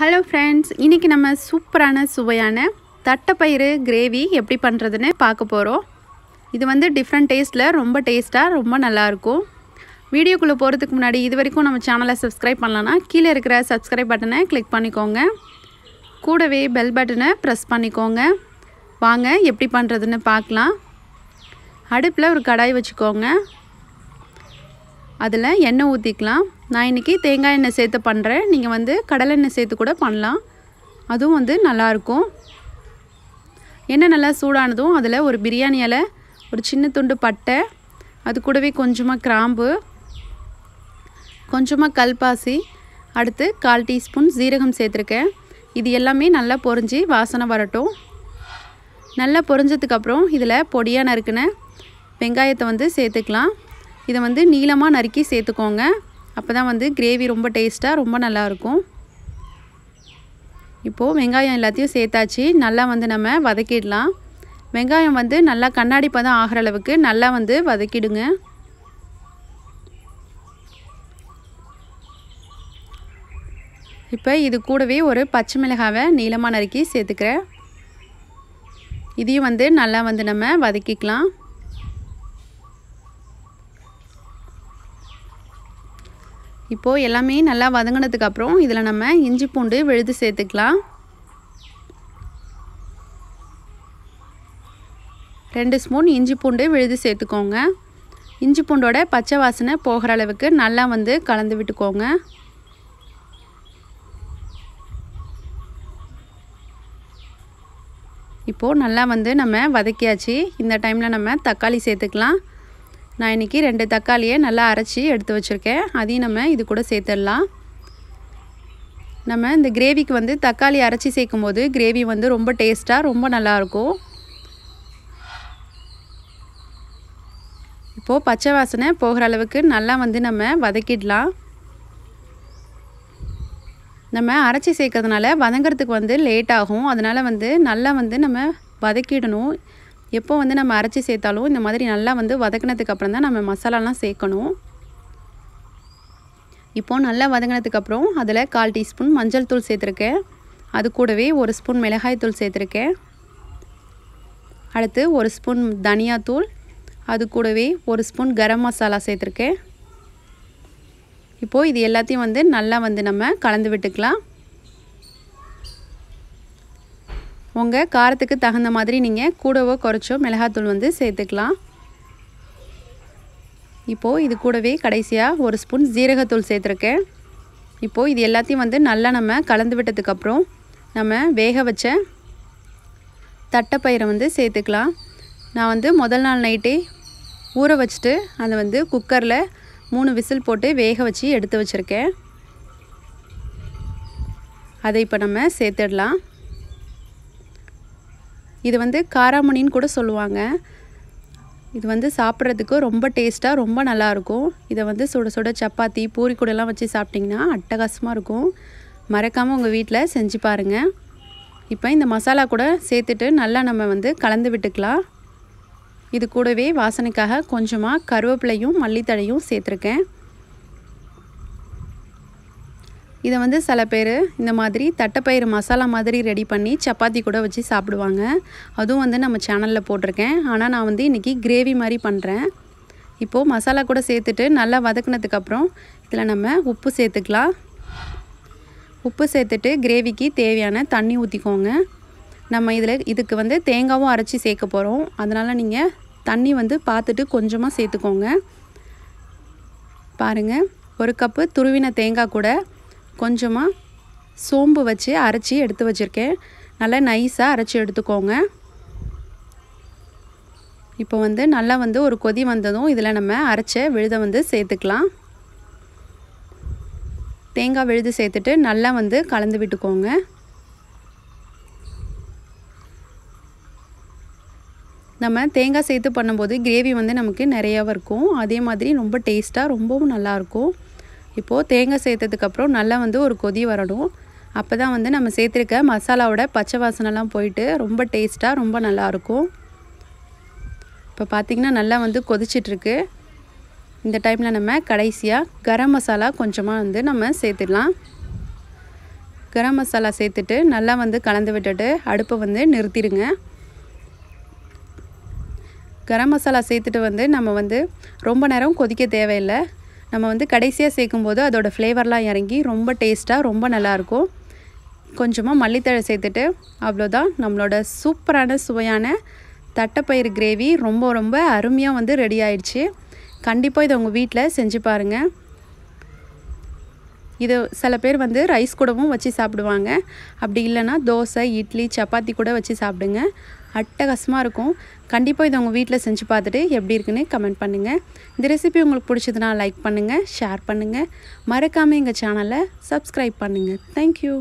hello friends இன்றைக்கி நம்ம சூப்பரான சுவையான தட்டைப்பயிறு கிரேவி எப்படி பண்ணுறதுன்னு பார்க்க போகிறோம் இது வந்து டிஃப்ரெண்ட் டேஸ்ட்டில் ரொம்ப டேஸ்ட்டாக ரொம்ப நல்லாயிருக்கும் வீடியோக்குள்ளே போகிறதுக்கு முன்னாடி இது வரைக்கும் நம்ம சேனலை சப்ஸ்கிரைப் பண்ணலன்னா கீழே இருக்கிற சப்ஸ்கிரைப் பட்டனை கிளிக் பண்ணிக்கோங்க கூடவே பெல் பட்டனை ப்ரெஸ் பண்ணிக்கோங்க வாங்க எப்படி பண்ணுறதுன்னு பார்க்கலாம் அடுப்பில் ஒரு கடாய் வச்சுக்கோங்க அதில் எண்ணெய் ஊற்றிக்கலாம் நான் இன்றைக்கி தேங்காய் எண்ணெய் சேர்த்து பண்ணுறேன் நீங்கள் வந்து கடலை எண்ணெய் சேர்த்து கூட பண்ணலாம் அதுவும் வந்து நல்லாயிருக்கும் எண்ணெய் நல்லா சூடானதும் அதில் ஒரு பிரியாணி ஒரு சின்ன துண்டு பட்டை அது கூடவே கொஞ்சமாக கிராம்பு கொஞ்சமாக கல்பாசி அடுத்து கால் டீஸ்பூன் சீரகம் சேர்த்துருக்கேன் இது எல்லாமே நல்லா பொறிஞ்சி வாசனை வரட்டும் நல்லா பொறிஞ்சதுக்கப்புறம் இதில் பொடியாக நறுக்கின வெங்காயத்தை வந்து சேர்த்துக்கலாம் இதை வந்து நீளமாக நறுக்கி சேர்த்துக்கோங்க அப்போ தான் வந்து கிரேவி ரொம்ப டேஸ்ட்டாக ரொம்ப நல்லாயிருக்கும் இப்போது வெங்காயம் எல்லாத்தையும் சேர்த்தாச்சு நல்லா வந்து நம்ம வதக்கிடலாம் வெங்காயம் வந்து நல்லா கண்ணாடி பதம் ஆகிற அளவுக்கு நல்லா வந்து வதக்கிடுங்க இப்போ இது கூடவே ஒரு பச்சை மிளகாவை நீளமாக நறுக்கி சேர்த்துக்கிறேன் இதையும் வந்து நல்லா வந்து நம்ம வதக்கிக்கலாம் இப்போது எல்லாமே நல்லா வதங்கினதுக்கப்புறம் இதில் நம்ம இஞ்சி பூண்டு விழுது சேர்த்துக்கலாம் ரெண்டு ஸ்பூன் இஞ்சி பூண்டு விழுது சேர்த்துக்கோங்க இஞ்சி பூண்டோட பச்சை வாசனை போகிற அளவுக்கு நல்லா வந்து கலந்து விட்டுக்கோங்க இப்போது நல்லா வந்து நம்ம வதக்கியாச்சு இந்த டைமில் நம்ம தக்காளி சேர்த்துக்கலாம் நான் இன்றைக்கி ரெண்டு தக்காளியை நல்லா அரைச்சி எடுத்து வச்சுருக்கேன் அதையும் நம்ம இது கூட சேர்த்துடலாம் நம்ம இந்த கிரேவிக்கு வந்து தக்காளி அரைச்சி சேர்க்கும் போது கிரேவி வந்து ரொம்ப டேஸ்ட்டாக ரொம்ப நல்லாயிருக்கும் இப்போது பச்சை வாசனை போகிற அளவுக்கு நல்லா வந்து நம்ம வதக்கிடலாம் நம்ம அரைச்சி சேர்க்கறதுனால வதங்கிறதுக்கு வந்து லேட் ஆகும் அதனால் வந்து நல்லா வந்து நம்ம வதக்கிடணும் எப்போ வந்து நம்ம அரைச்சி சேர்த்தாலும் இந்த மாதிரி நல்லா வந்து வதக்கினதுக்கு அப்புறம் தான் நம்ம மசாலாலாம் சேர்க்கணும் இப்போது நல்லா அப்புறம் அதில் கால் டீஸ்பூன் மஞ்சள் தூள் சேர்த்துருக்கேன் அது கூடவே ஒரு ஸ்பூன் மிளகாய் தூள் சேர்த்துருக்கேன் அடுத்து ஒரு ஸ்பூன் தனியாத்தூள் அது கூடவே ஒரு ஸ்பூன் கரம் மசாலா சேர்த்துருக்கேன் இப்போது இது எல்லாத்தையும் வந்து நல்லா வந்து நம்ம கலந்து விட்டுக்கலாம் உங்கள் காரத்துக்கு தகுந்த மாதிரி நீங்கள் கூடவோ குறைச்சோ மிளகாத்தூள் வந்து சேர்த்துக்கலாம் இப்போது இது கூடவே கடைசியாக ஒரு ஸ்பூன் ஜீரகத்தூள் சேர்த்துருக்கேன் இப்போது இது எல்லாத்தையும் வந்து நல்லா நம்ம கலந்து விட்டதுக்கப்புறம் நம்ம வேக வச்ச தட்டைப்பயிரை வந்து சேர்த்துக்கலாம் நான் வந்து முதல் நாள் நைட்டே ஊற வச்சுட்டு அதை வந்து குக்கரில் மூணு விசில் போட்டு வேக வச்சு எடுத்து வச்சுருக்கேன் அதை இப்போ நம்ம சேர்த்துடலாம் இது வந்து காராமணின்னு கூட சொல்லுவாங்க இது வந்து சாப்பிட்றதுக்கு ரொம்ப டேஸ்ட்டாக ரொம்ப நல்லாயிருக்கும் இதை வந்து சுட சுட சப்பாத்தி பூரி கூடலாம் வச்சு சாப்பிட்டிங்கன்னா அட்டகாசமாக இருக்கும் மறக்காமல் உங்கள் வீட்டில் செஞ்சு பாருங்கள் இப்போ இந்த மசாலா கூட சேர்த்துட்டு நல்லா நம்ம வந்து கலந்து விட்டுக்கலாம் இது கூடவே வாசனைக்காக கொஞ்சமாக கருவேப்பிலையும் மல்லித்தழையும் சேர்த்துருக்கேன் இதை வந்து சில பேர் இந்த மாதிரி தட்டைப்பயிறு மசாலா மாதிரி ரெடி பண்ணி சப்பாத்தி கூட வச்சு சாப்பிடுவாங்க அதுவும் வந்து நம்ம சேனலில் போட்டிருக்கேன் ஆனால் நான் வந்து இன்றைக்கி கிரேவி மாதிரி பண்ணுறேன் இப்போது மசாலா கூட சேர்த்துட்டு நல்லா வதக்குனதுக்கப்புறம் இதில் நம்ம உப்பு சேர்த்துக்கலாம் உப்பு சேர்த்துட்டு கிரேவிக்கு தேவையான தண்ணி ஊற்றிக்கோங்க நம்ம இதில் இதுக்கு வந்து தேங்காவும் அரைச்சி சேர்க்க போகிறோம் அதனால் நீங்கள் தண்ணி வந்து பார்த்துட்டு கொஞ்சமாக சேர்த்துக்கோங்க பாருங்கள் ஒரு கப்பு துருவின தேங்காய் கூட கொஞ்சமாக சோம்பு வச்சு அரைச்சி எடுத்து வச்சுருக்கேன் நல்லா நைஸாக அரைச்சி எடுத்துக்கோங்க இப்போ வந்து நல்லா வந்து ஒரு கொதி வந்ததும் இதில் நம்ம அரைச்ச விழுதை வந்து சேர்த்துக்கலாம் தேங்காய் விழுது சேர்த்துட்டு நல்லா வந்து கலந்து விட்டுக்கோங்க நம்ம தேங்காய் சேர்த்து பண்ணும்போது கிரேவி வந்து நமக்கு நிறையாவும் இருக்கும் அதே மாதிரி ரொம்ப டேஸ்ட்டாக ரொம்பவும் நல்லாயிருக்கும் இப்போது தேங்காய் சேர்த்ததுக்கப்புறம் நல்லா வந்து ஒரு கொதி வரணும் அப்போ தான் வந்து நம்ம சேர்த்துருக்க மசாலாவோட பச்சை வாசனைலாம் போயிட்டு ரொம்ப டேஸ்ட்டாக ரொம்ப நல்லாயிருக்கும் இப்போ பார்த்திங்கன்னா நல்லா வந்து கொதிச்சிட்ருக்கு இந்த டைமில் நம்ம கடைசியாக கரம் மசாலா கொஞ்சமாக வந்து நம்ம சேர்த்துடலாம் கரம் மசாலா சேர்த்துட்டு நல்லா வந்து கலந்து விட்டுட்டு அடுப்பை வந்து நிறுத்திடுங்க கரம் மசாலா சேர்த்துட்டு வந்து நம்ம வந்து ரொம்ப நேரம் கொதிக்க தேவையில்லை நம்ம வந்து கடைசியாக சேர்க்கும் போது அதோடய ஃப்ளேவர்லாம் இறங்கி ரொம்ப டேஸ்ட்டாக ரொம்ப நல்லாயிருக்கும் கொஞ்சமாக மல்லித்தழை சேர்த்துட்டு அவ்வளோதான் நம்மளோட சூப்பரான சுவையான தட்டைப்பயிறு கிரேவி ரொம்ப ரொம்ப அருமையாக வந்து ரெடி ஆயிடுச்சு கண்டிப்பாக இதை உங்கள் வீட்டில் செஞ்சு பாருங்கள் இது சில பேர் வந்து ரைஸ் கூடவும் வச்சு சாப்பிடுவாங்க அப்படி இல்லைன்னா தோசை இட்லி சப்பாத்தி கூட வச்சு சாப்பிடுங்க அட்டகாசமாக இருக்கும் கண்டிப்பாக இதை உங்கள் வீட்டில் செஞ்சு பார்த்துட்டு எப்படி இருக்குன்னு கமெண்ட் பண்ணுங்கள் இந்த ரெசிபி உங்களுக்கு பிடிச்சதுனால் லைக் பண்ணுங்கள் ஷேர் பண்ணுங்கள் மறக்காமல் எங்கள் சேனலை சப்ஸ்கிரைப் பண்ணுங்கள் தேங்க்யூ